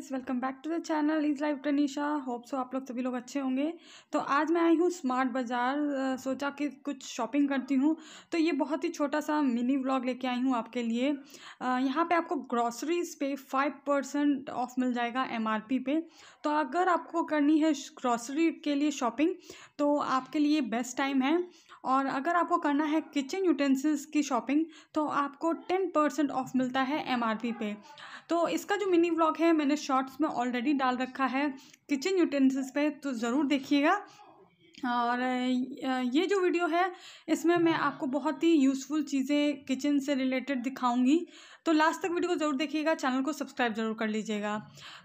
Guys welcome back to the channel is live Tanisha hope so आप लोग सभी लोग अच्छे होंगे तो आज मैं आई हूँ स्मार्ट बाज़ार सोचा कि कुछ शॉपिंग करती हूँ तो ये बहुत ही छोटा सा मिनी व्लॉग लेके आई हूँ आपके लिए यहाँ पे आपको ग्रॉसरीज़ पे फाइव परसेंट ऑफ मिल जाएगा एम पे तो अगर आपको करनी है ग्रॉसरी के लिए शॉपिंग तो आपके लिए बेस्ट टाइम है और अगर आपको करना है किचन यूटेंसिल्स की शॉपिंग तो आपको टेन परसेंट ऑफ मिलता है एम पे तो इसका जो मिनी व्लॉग है मैंने शॉर्ट्स में ऑलरेडी डाल रखा है किचन यूटेंसिल्स पे तो ज़रूर देखिएगा और ये जो वीडियो है इसमें मैं आपको बहुत ही यूज़फुल चीज़ें किचन से रिलेटेड दिखाऊंगी तो लास्ट तक वीडियो को ज़रूर देखिएगा चैनल को सब्सक्राइब जरूर कर लीजिएगा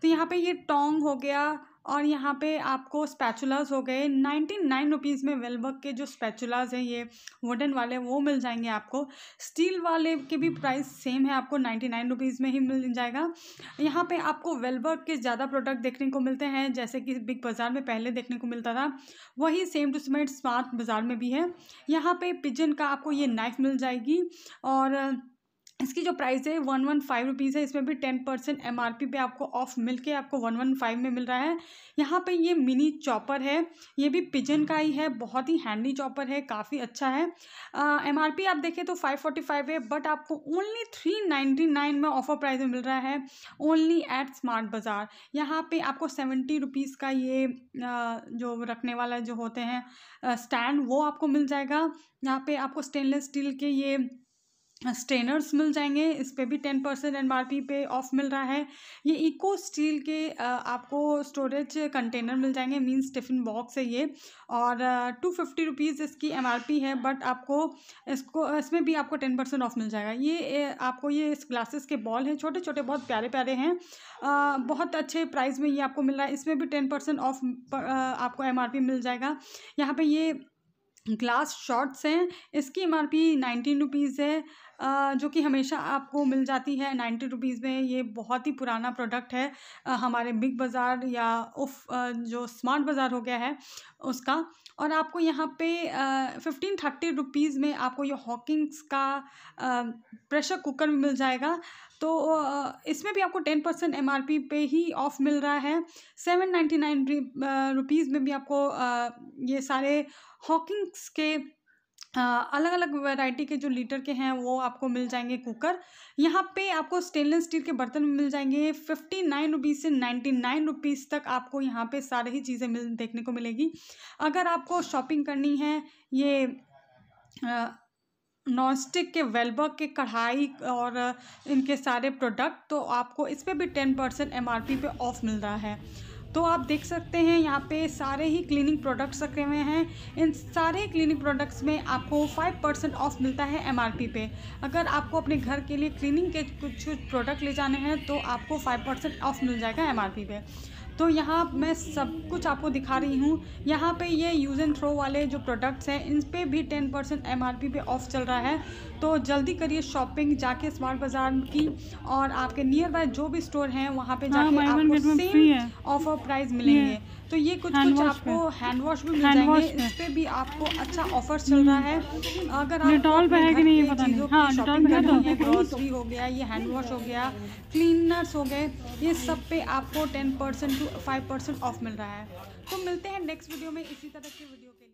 तो यहाँ पे ये टोंग हो गया और यहाँ पे आपको स्पैचुलाज हो गए नाइन्टी नाइन रुपीज़ में वेलवर्क के जो स्पैचुलाज हैं ये वुडन वाले वो मिल जाएंगे आपको स्टील वाले के भी प्राइस सेम है आपको नाइन्टी नाइन रुपीज़ में ही मिल जाएगा यहाँ पे आपको वेलवर्क के ज़्यादा प्रोडक्ट देखने को मिलते हैं जैसे कि बिग बाज़ार में पहले देखने को मिलता था वही सेम टू सेम स्मार्ट बाज़ार में भी है यहाँ पर पिजन का आपको ये नाइफ़ मिल जाएगी और इसकी जो प्राइस है वन वन फाइव रुपीज़ है इसमें भी ten percent M R P पे आपको ऑफ मिल के आपको वन वन फाइव में मिल रहा है यहाँ पे ये मिनी चॉपर है ये भी पिजन का ही है बहुत ही हैंडी चॉपर है काफ़ी अच्छा है एम आर पी आप देखें तो फाइव फोर्टी फाइव है बट आपको ओनली थ्री नाइन्टी नाइन में ऑफर प्राइस में मिल रहा है ओनली एट स्मार्ट बाज़ार यहाँ पर आपको सेवेंटी रुपीज़ का ये आ, जो रखने वाला जो होते हैं स्टैंड वो आपको मिल जाएगा यहाँ पर आपको स्टेनलेस स्टील के ये स्ट्रेनर्स मिल जाएंगे इस पर भी ten percent M R P पे ऑफ मिल रहा है ये इको स्टील के आपको स्टोरेज कंटेनर मिल जाएंगे मींस टिफ़िन बॉक्स है ये और टू फिफ्टी रुपीज़ इसकी एम आर पी है बट आपको इसको इसमें भी आपको टेन परसेंट ऑफ मिल जाएगा ये आपको ये इस ग्लासेस के बॉल हैं छोटे छोटे बहुत प्यारे प्यारे हैं बहुत अच्छे प्राइस में ये आपको मिल रहा है इसमें भी टेन परसेंट ऑफ आपको एम आर पी मिल जाएगा यहाँ पर ये ग्लास शॉट्स हैं इसकी M R P nineteen rupees है जो कि हमेशा आपको मिल जाती है नाइन्टी रुपीज़ में ये बहुत ही पुराना प्रोडक्ट है हमारे बिग बाज़ार या उफ जो स्मार्ट बाज़ार हो गया है उसका और आपको यहाँ पे फिफ्टीन थर्टी रुपीज़ में आपको ये हॉकिंग्स का प्रेशर कुकर भी मिल जाएगा तो इसमें भी आपको टेन परसेंट एम पे ही ऑफ़ मिल रहा है सेवन नाइन्टी नाइन रुपीज़ में भी आपको ये सारे हॉकिंग्स के अलग अलग वैरायटी के जो लीटर के हैं वो आपको मिल जाएंगे कुकर यहाँ पे आपको स्टेनलेस स्टील के बर्तन मिल जाएंगे फिफ्टी नाइन रुपीज़ से नाइन्टी नाइन रुपीज़ तक आपको यहाँ पे सारे ही चीज़ें मिल देखने को मिलेगी अगर आपको शॉपिंग करनी है ये नॉन नॉनस्टिक के वेलबर्ग के कढ़ाई और इनके सारे प्रोडक्ट तो आपको इस पर भी टेन परसेंट एम पे ऑफ़ मिल रहा है तो आप देख सकते हैं यहाँ पे सारे ही क्लीनिंग प्रोडक्ट्स रखे हुए हैं इन सारे क्लीनिंग प्रोडक्ट्स में आपको फाइव परसेंट ऑफ मिलता है एम पे अगर आपको अपने घर के लिए क्लीनिंग के कुछ प्रोडक्ट ले जाने हैं तो आपको फाइव परसेंट ऑफ मिल जाएगा एम पे तो यहाँ मैं सब कुछ आपको दिखा रही हूँ यहाँ पे ये यूज़ एंड थ्रो वाले जो प्रोडक्ट्स हैं इन पर भी टेन परसेंट एम पे ऑफ चल रहा है तो जल्दी करिए शॉपिंग जाके स्मार्ट बाज़ार की और आपके नियर बाय जो भी स्टोर हैं वहाँ पे हाँ, जाके हाँ, आपको सेम ऑफर प्राइस मिलेंगे तो ये कुछ कुछ आपको हैंड वॉश भी मिल जाएंगे इस पर भी आपको अच्छा ऑफर चल रहा है hmm. अगर आप हाँ, तो। हो गया ये हैंड वॉश हो गया क्लीनर्स हो गए ये सब पे आपको ten percent five percent off मिल रहा है तो मिलते हैं नेक्स्ट वीडियो में इसी तरह के वीडियो के